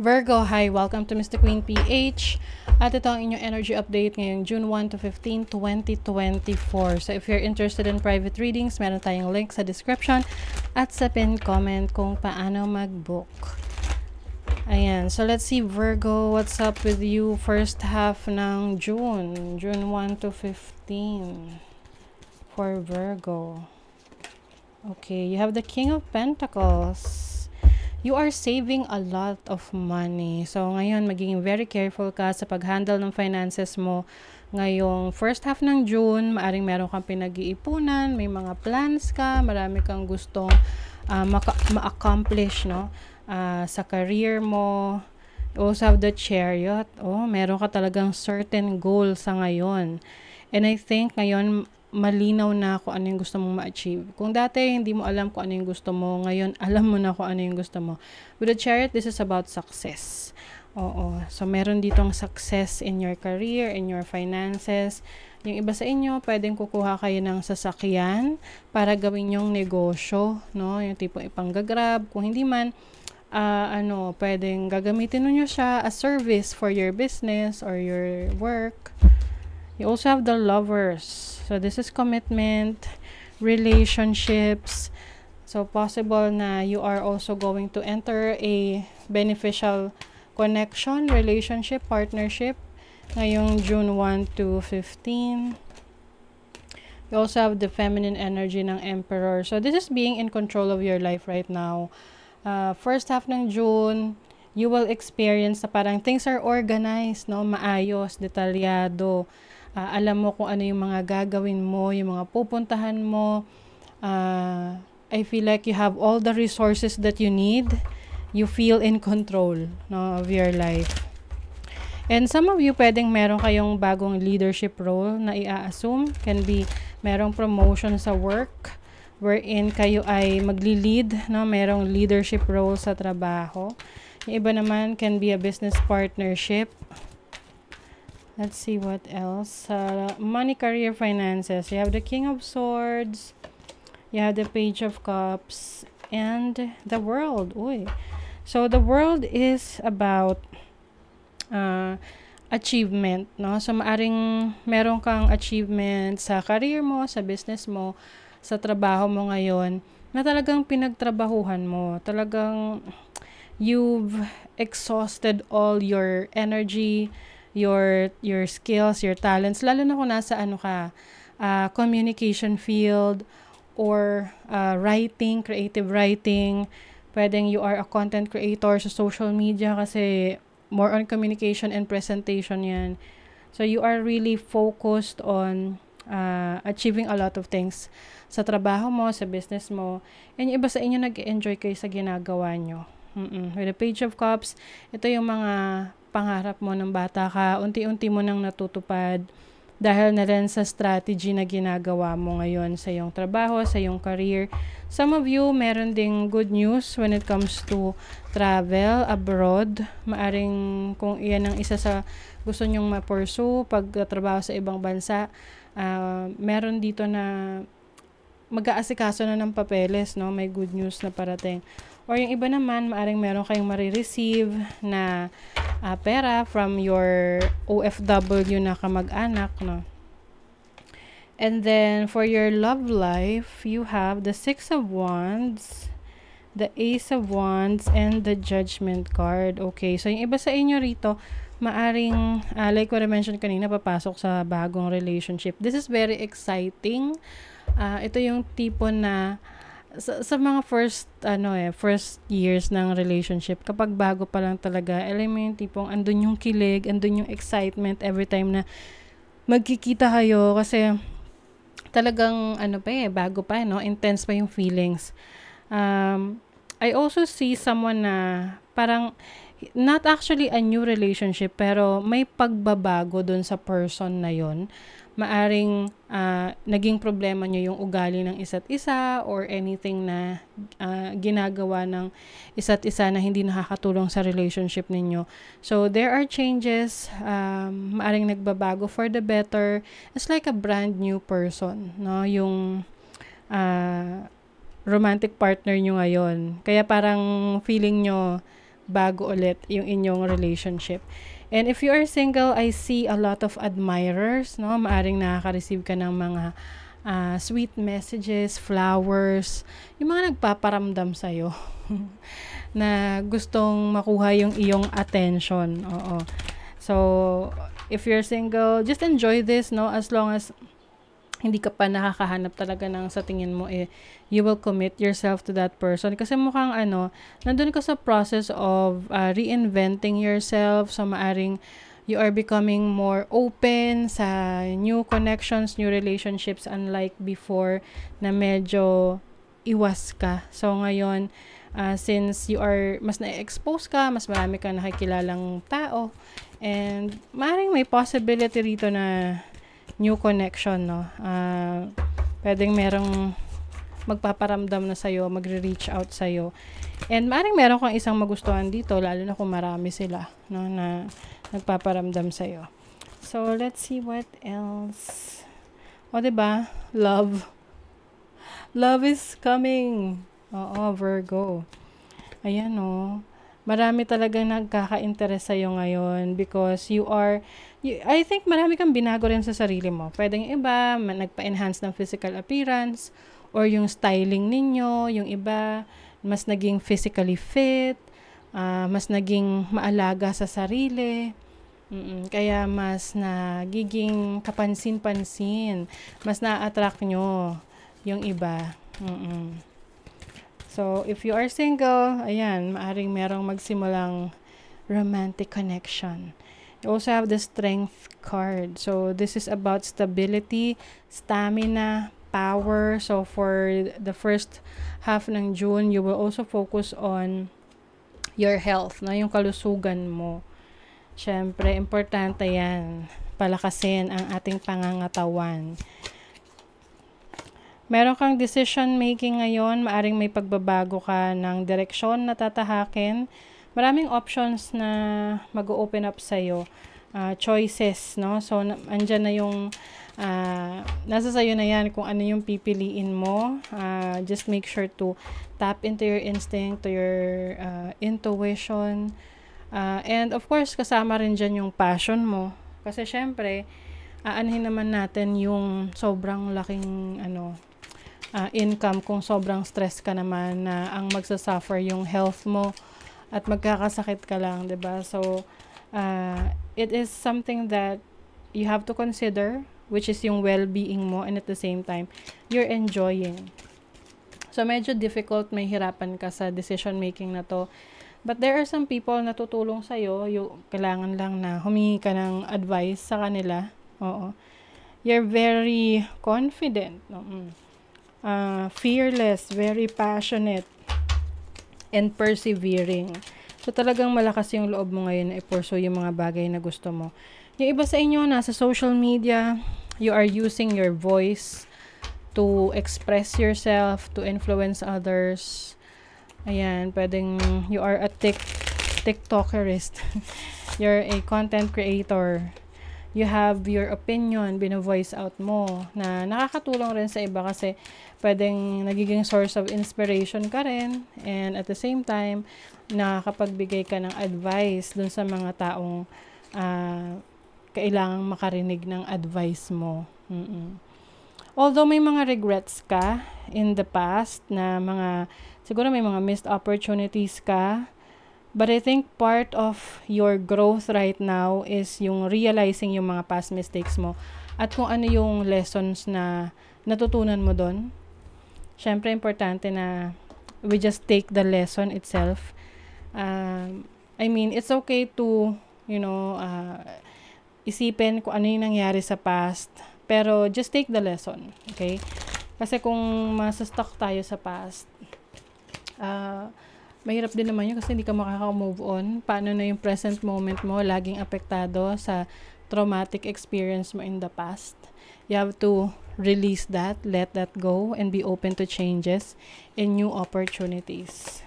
Virgo, hi! Welcome to Mr. Queen PH. At ito ang inyong energy update ngayong June 1 to 15, 2024. So if you're interested in private readings, meron tayong link sa description at sa pin comment kung paano mag-book. Ayan. So let's see Virgo, what's up with you first half ng June? June 1 to 15 for Virgo. Okay, you have the King of Pentacles. you are saving a lot of money. So, ngayon, magiging very careful ka sa pag-handle ng finances mo. Ngayong first half ng June, maaring meron kang pinag-iipunan, may mga plans ka, marami kang gustong uh, ma-accomplish no? uh, sa career mo. Also have the chariot. Oh, meron ka talagang certain goal sa ngayon. And I think ngayon, malinaw na kung ano yung gusto mong ma-achieve. Kung dati hindi mo alam kung ano yung gusto mo, ngayon alam mo na kung ano yung gusto mo. With a chariot, this is about success. Oo. So, meron ditong success in your career, in your finances. Yung iba sa inyo, pwedeng kukuha kayo ng sasakyan para gawin yung negosyo, no? Yung tipong ipanggagrab. Kung hindi man, uh, ano, pwedeng gagamitin nyo siya as service for your business or your work. You also have the lovers. So, this is commitment, relationships. So, possible na you are also going to enter a beneficial connection, relationship, partnership ngayong June 1 to 15. You also have the feminine energy ng Emperor. So, this is being in control of your life right now. Uh, first half ng June, you will experience na parang things are organized, no? maayos, detalyado uh, alam mo kung ano yung mga gagawin mo, yung mga pupuntahan mo. Uh, I feel like you have all the resources that you need. You feel in control no, of your life. And some of you pwedeng meron kayong bagong leadership role na i-assume. Can be merong promotion sa work wherein kayo ay magli-lead, no? merong leadership role sa trabaho. Yung iba naman can be a business partnership. Let's see what else. Uh, money, career, finances. You have the King of Swords. You have the Page of Cups. And the world. Uy. So, the world is about uh, achievement. No? So, maaring meron kang achievement sa career mo, sa business mo, sa trabaho mo ngayon, na talagang pinagtrabahuhan mo. Talagang you've exhausted all your energy, energy your your skills, your talents lalo na kung nasa ano ka uh, communication field or uh, writing, creative writing. Pwedeng you are a content creator sa social media kasi more on communication and presentation 'yan. So you are really focused on uh, achieving a lot of things sa trabaho mo, sa business mo. And yung iba sa inyo nag-enjoy kayo sa ginagawa nyo. Mm-mm. With the Page of Cups, ito yung mga pangarap mo ng bata ka, unti-unti mo nang natutupad dahil na rin sa strategy na ginagawa mo ngayon sa iyong trabaho, sa iyong career. Some of you, meron ding good news when it comes to travel abroad. Maaring kung iyan ang isa sa gusto nyong ma-pursue pagtrabaho sa ibang bansa, uh, meron dito na mag-aasikaso na ng papeles, no? May good news na parating. Or yung iba naman, maaring meron kayong marireceive na uh, pera from your OFW na kamag-anak, no? And then, for your love life, you have the Six of Wands, the Ace of Wands, and the Judgment card. Okay, so yung iba sa inyo rito, maaring, uh, like what I mentioned kanina, papasok sa bagong relationship. This is very exciting. Uh, ito yung tipo na sa, sa mga first ano eh first years ng relationship kapag bago pa lang talaga alam mo yung tipong andun yung kilig andun yung excitement every time na magkikita kayo kasi talagang ano pa eh bago pa no intense pa yung feelings um I also see someone na parang not actually a new relationship, pero may pagbabago doon sa person na yon maaring uh, naging problema niyo yung ugali ng isa't isa or anything na uh, ginagawa ng isa't isa na hindi nakakatulong sa relationship ninyo. So, there are changes. Um, maaring nagbabago for the better. It's like a brand new person. No? Yung uh, romantic partner nyo ngayon. Kaya parang feeling nyo bago ulit yung inyong relationship. And if you are single, I see a lot of admirers, no? Maaring nakaka-receive ka ng mga uh, sweet messages, flowers, yung mga nagpaparamdam iyo na gustong makuha yung iyong attention. Oo. So, if you're single, just enjoy this, no? As long as hindi ka pa nakakahanap talaga ng sa tingin mo eh you will commit yourself to that person kasi mukhang ano nandun ka sa process of uh, reinventing yourself so maaring you are becoming more open sa new connections new relationships unlike before na medyo iwas ka so ngayon uh, since you are mas na-expose ka mas marami ka nakikilalang tao and maring may possibility rito na new connection, no? Uh, pwedeng merong magpaparamdam na sa'yo, magre-reach out sa'yo. And maring meron kang isang magustuhan dito, lalo na kung marami sila, no? Na nagpaparamdam sa'yo. So, let's see what else. O, ba diba? Love. Love is coming. Oo, Virgo. Ayan, o. Oh marami talagang nagkaka-interest sa'yo ngayon because you are I think marami kang binago rin sa sarili mo. Pwedeng iba, nagpa-enhance ng physical appearance, or yung styling ninyo, yung iba, mas naging physically fit, uh, mas naging maalaga sa sarili, Mm-mm. kaya mas nagiging kapansin-pansin, mas na-attract nyo yung iba. Mm-mm. So, if you are single, ayan, maaring merong magsimulang romantic connection You also have the strength card. So this is about stability, stamina, power. So for the first half ng June, you will also focus on your health, no? yung kalusugan mo. Siyempre, importante yan. Palakasin ang ating pangangatawan. Meron kang decision making ngayon, maaring may pagbabago ka ng direksyon na tatahakin maraming options na mag-open up sa iyo Uh, ah, choices, no? So, andiyan na yung uh, nasa sa'yo na yan kung ano yung pipiliin mo. Uh, just make sure to tap into your instinct, to your uh, intuition. Uh, and of course, kasama rin diyan yung passion mo. Kasi syempre, aanhin naman natin yung sobrang laking ano, uh, income kung sobrang stress ka naman na uh, ang magsasuffer yung health mo at magkakasakit ka lang, 'di ba? So uh, it is something that you have to consider which is yung well-being mo and at the same time you're enjoying. So medyo difficult, may hirapan ka sa decision making na to. But there are some people na tutulong sa iyo, yung kailangan lang na humingi ka ng advice sa kanila. Oo. You're very confident, no? Uh, fearless, very passionate, and persevering. So talagang malakas yung loob mo ngayon na i-pursue yung mga bagay na gusto mo. Yung iba sa inyo, nasa social media, you are using your voice to express yourself, to influence others. Ayan, pwedeng you are a tick, TikTokerist. You're a content creator you have your opinion, bino out mo, na nakakatulong rin sa iba kasi pwedeng nagiging source of inspiration ka rin and at the same time, nakakapagbigay ka ng advice dun sa mga taong uh, kailangang makarinig ng advice mo. Mm-mm. Although may mga regrets ka in the past na mga, siguro may mga missed opportunities ka, But I think part of your growth right now is yung realizing yung mga past mistakes mo at kung ano yung lessons na natutunan mo doon. Siyempre, importante na we just take the lesson itself. Um, I mean, it's okay to, you know, uh, isipin kung ano yung nangyari sa past. Pero just take the lesson, okay? Kasi kung masastock tayo sa past, uh, mahirap din naman yun kasi hindi ka makaka-move on. Paano na yung present moment mo laging apektado sa traumatic experience mo in the past. You have to release that, let that go, and be open to changes and new opportunities.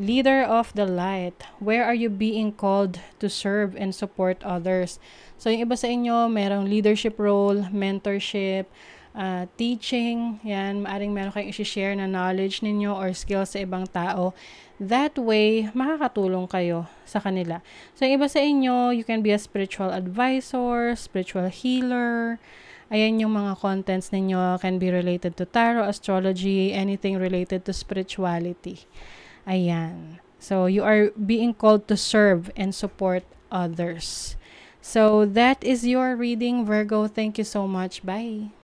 Leader of the light, where are you being called to serve and support others? So, yung iba sa inyo, merong leadership role, mentorship, mentorship, uh, teaching, yan, maaring meron kayong isi-share na knowledge ninyo or skills sa ibang tao. That way, makakatulong kayo sa kanila. So, yung iba sa inyo, you can be a spiritual advisor, spiritual healer, Ayan yung mga contents ninyo can be related to tarot, astrology, anything related to spirituality. Ayan. So, you are being called to serve and support others. So, that is your reading, Virgo. Thank you so much. Bye.